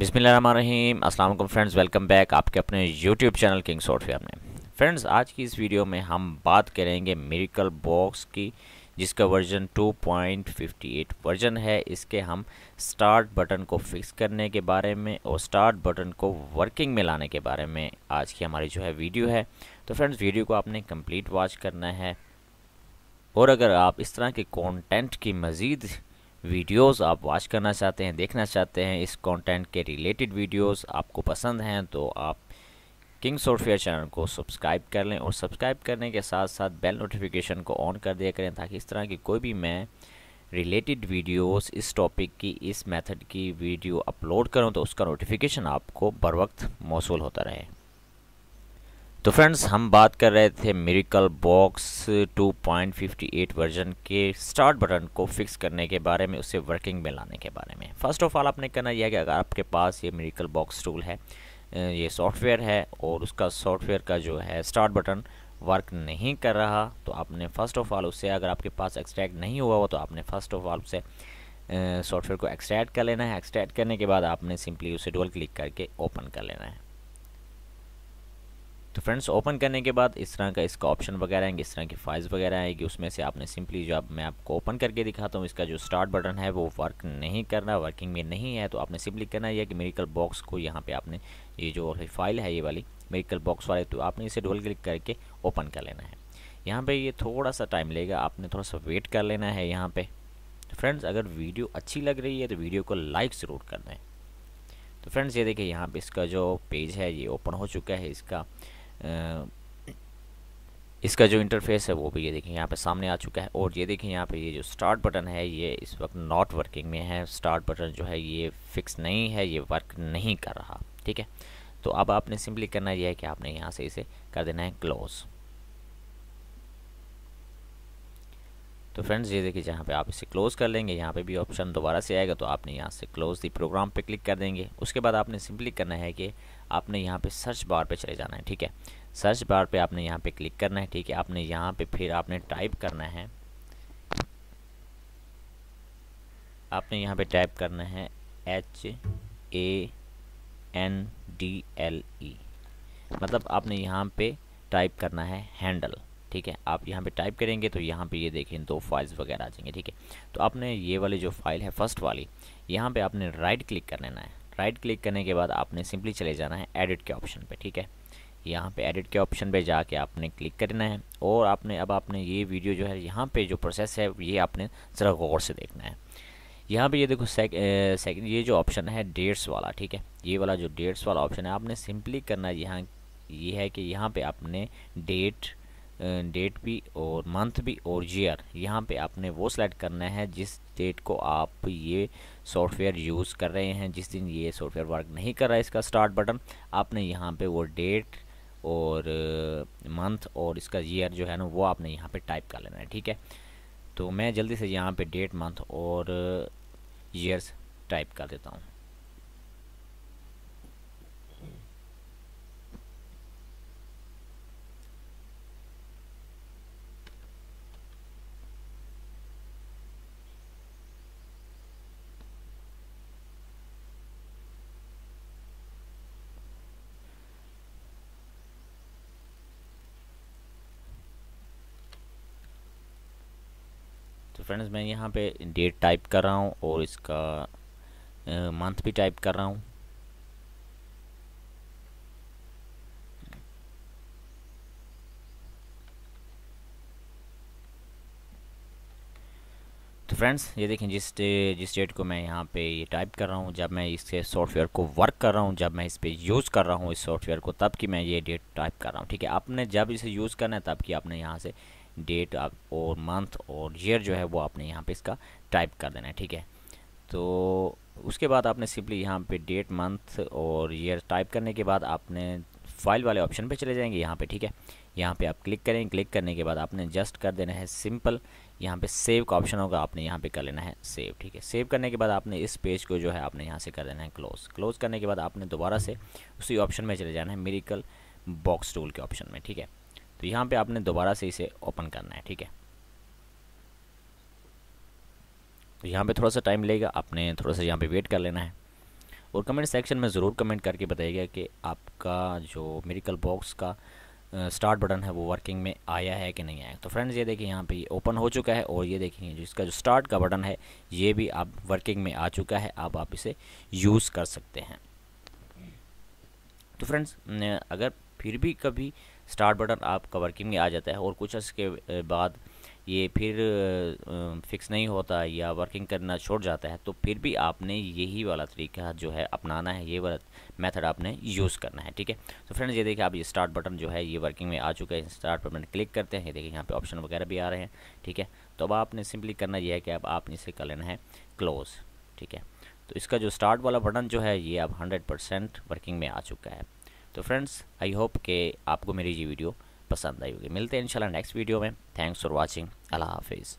बिसमीम friends welcome back आपके अपने यूट्यूब चैनल किंग सोट फेयर में फ्रेंड्स आज की इस वीडियो में हम बात करेंगे मेरिकल बॉक्स की जिसका वर्जन 2.58 वर्जन है इसके हम स्टार्ट बटन को फिक्स करने के बारे में और स्टार्ट बटन को वर्किंग में लाने के बारे में आज की हमारी जो है वीडियो है तो फ्रेंड्स वीडियो को आपने कंप्लीट वॉच करना है और अगर आप इस तरह के कंटेंट की मज़ीद वीडियोस आप वॉच करना चाहते हैं देखना चाहते हैं इस कंटेंट के रिलेटेड वीडियोस आपको पसंद हैं तो आप किंग सोफिया चैनल को सब्सक्राइब कर लें और सब्सक्राइब करने के साथ साथ बेल नोटिफिकेशन को ऑन कर दिया करें ताकि इस तरह की कोई भी मैं रिलेटेड वीडियोस इस टॉपिक की इस मेथड की वीडियो अपलोड करूं तो उसका नोटिफिकेशन आपको बर वक्त मौसू होता रहे तो फ्रेंड्स हम बात कर रहे थे मेरिकल बॉक्स 2.58 वर्जन के स्टार्ट बटन को फिक्स करने के बारे में उसे वर्किंग में लाने के बारे में फर्स्ट ऑफ ऑल आपने कहना यह है कि अगर आपके पास ये मेरिकल बॉक्स टूल है ये सॉफ्टवेयर है और उसका सॉफ्टवेयर का जो है स्टार्ट बटन वर्क नहीं कर रहा तो आपने फ़र्स्ट ऑफ़ ऑल उसे अगर आपके पास एक्सट्रैक्ट नहीं हुआ हो तो आपने फ़र्स्ट ऑफ़ ऑल उसे सॉफ्टवेयर को एक्सट्रैक्ट कर लेना है एक्सट्रैक्ट करने के बाद आपने सिंपली उसे डबल क्लिक करके ओपन कर लेना है तो फ्रेंड्स ओपन करने के बाद इस तरह का इसका ऑप्शन वगैरह आएंगे इस तरह की फाइल्स वगैरह आएगी उसमें से आपने सिंपली जो आप मैं आपको ओपन करके दिखाता हूँ इसका जो स्टार्ट बटन है वो वर्क नहीं करना वर्किंग में नहीं है तो आपने सिंपली करना है कि मेडिकल बॉक्स को यहाँ पे आपने ये जो फाइल है ये वाली मेडिकल बॉक्स वाले तो आपने इसे डबल क्लिक करके ओपन कर लेना है यहाँ पर ये थोड़ा सा टाइम लेगा आपने थोड़ा सा वेट कर लेना है यहाँ पर तो फ्रेंड्स अगर वीडियो अच्छी लग रही है तो वीडियो को लाइक ज़रूर करना है तो फ्रेंड्स ये देखिए यहाँ पर इसका जो पेज है ये ओपन हो चुका है इसका इसका जो इंटरफेस है वो भी ये देखें यहाँ पे सामने आ चुका है और ये देखें यहाँ पे ये जो स्टार्ट बटन है ये इस वक्त नॉट वर्किंग में है स्टार्ट बटन जो है ये फिक्स नहीं है ये वर्क नहीं कर रहा ठीक है तो अब आपने सिंपली करना यह है कि आपने यहाँ से इसे कर देना है क्लोज़ तो फ्रेंड्स ये देखिए जहाँ पे आप इसे क्लोज़ कर लेंगे यहाँ पे भी ऑप्शन दोबारा से आएगा तो आपने यहाँ से क्लोज़ दी प्रोग्राम पे क्लिक कर देंगे उसके बाद आपने सिंपली करना है कि आपने यहाँ पे सर्च बार पे चले जाना है ठीक है सर्च बार पे आपने यहाँ पे क्लिक करना है ठीक है आपने यहाँ पे फिर आपने टाइप करना है आपने यहाँ पर टाइप करना है H A N D L E मतलब आपने यहाँ पर टाइप करना है हैंडल ठीक है आप यहाँ पे टाइप करेंगे तो यहाँ पे ये देखें दो फाइल्स वगैरह आ जाएंगे ठीक है तो आपने ये वाली जो फाइल है फर्स्ट वाली यहाँ पे आपने राइट क्लिक कर लेना है राइट क्लिक करने के बाद आपने सिंपली चले जाना है एडिट के ऑप्शन पे ठीक है यहाँ पे एडिट के ऑप्शन पे जाके आपने क्लिक करना है और आपने अब आपने ये वीडियो जो है यहाँ पर जो प्रोसेस है ये आपने ज़रा गौर से देखना है यहाँ पे ये देखो सेक, सेक ये जो ऑप्शन है डेट्स वाला ठीक है ये वाला जो डेट्स वाला ऑप्शन है आपने सिंपली करना यहाँ ये है कि यहाँ पे आपने डेट डेट भी और मंथ भी और ईयर यहाँ पे आपने वो सेलेक्ट करना है जिस डेट को आप ये सॉफ्टवेयर यूज़ कर रहे हैं जिस दिन ये सॉफ्टवेयर वर्क नहीं कर रहा है इसका स्टार्ट बटन आपने यहाँ पे वो डेट और मंथ uh, और इसका ईयर जो है ना वो आपने यहाँ पे टाइप कर लेना है ठीक है तो मैं जल्दी से यहाँ पे डेट मंथ और ईयर्स uh, टाइप कर देता हूँ तो फ्रेंड्स मैं यहाँ पे डेट टाइप कर रहा हूँ और इसका मंथ भी टाइप कर रहा हूँ तो फ्रेंड्स ये देखें जिस डे जिस डेट को मैं यहाँ पे ये टाइप कर रहा हूँ जब मैं इसके सॉफ्टवेयर को वर्क कर रहा हूँ जब मैं इस पर यूज़ कर रहा हूँ इस सॉफ्टवेयर को तब कि मैं ये डेट टाइप कर रहा हूँ ठीक है आपने जब इसे यूज़ करना है तब कि आपने यहाँ से डेट आप और मंथ और ईयर जो है वो आपने यहाँ पे इसका टाइप कर देना है ठीक है तो उसके बाद आपने सिंपली यहाँ पे डेट मंथ और ईयर टाइप करने के बाद आपने फाइल वाले ऑप्शन पे चले जाएंगे यहाँ पे ठीक है यहाँ पे आप क्लिक करें क्लिक करने के बाद आपने जस्ट कर देना है सिंपल यहाँ पे सेव का ऑप्शन होगा आपने यहाँ पे कर लेना है सेव ठीक है सेव करने के बाद आपने इस पेज को जो है आपने यहाँ से कर देना है क्लोज क्लोज करने के बाद आपने दोबारा से उसी ऑप्शन में चले जाना है मेरिकल बॉक्स टूल के ऑप्शन में ठीक है तो यहाँ पे आपने दोबारा से इसे ओपन करना है ठीक है तो यहाँ पे थोड़ा सा टाइम लेगा आपने थोड़ा सा यहाँ पे वेट कर लेना है और कमेंट सेक्शन में ज़रूर कमेंट करके बताइएगा कि आपका जो मेरिकल बॉक्स का स्टार्ट बटन है वो वर्किंग में आया है कि नहीं आया तो फ्रेंड्स ये देखिए यहाँ पे ये ओपन हो चुका है और ये देखिए जिसका जो स्टार्ट का बटन है ये भी आप वर्किंग में आ चुका है अब आप इसे यूज़ कर सकते हैं तो फ्रेंड्स अगर फिर भी कभी स्टार्ट बटन आपका वर्किंग में आ जाता है और कुछ इसके बाद ये फिर फिक्स नहीं होता या वर्किंग करना छोड़ जाता है तो फिर भी आपने यही वाला तरीका जो है अपनाना है ये वाला मेथड आपने यूज़ करना है ठीक है तो फ्रेंड्स ये देखिए आप ये स्टार्ट बटन जो है ये वर्किंग में आ चुका है स्टार्ट बटन क्लिक करते हैं ये देखिए यहाँ पे ऑप्शन वगैरह भी आ रहे हैं ठीक है तो अब आपने सिंपली करना यह है कि अब आपने इसे कर लेना है क्लोज़ ठीक है तो इसका जो स्टार्ट वाला बटन जो है ये अब हंड्रेड वर्किंग में आ चुका है तो फ्रेंड्स आई होप के आपको मेरी ये वीडियो पसंद आई होगी मिलते हैं इंशाल्लाह नेक्स्ट वीडियो में थैंक्स फॉर वॉचिंग अल्लाह हाफिज़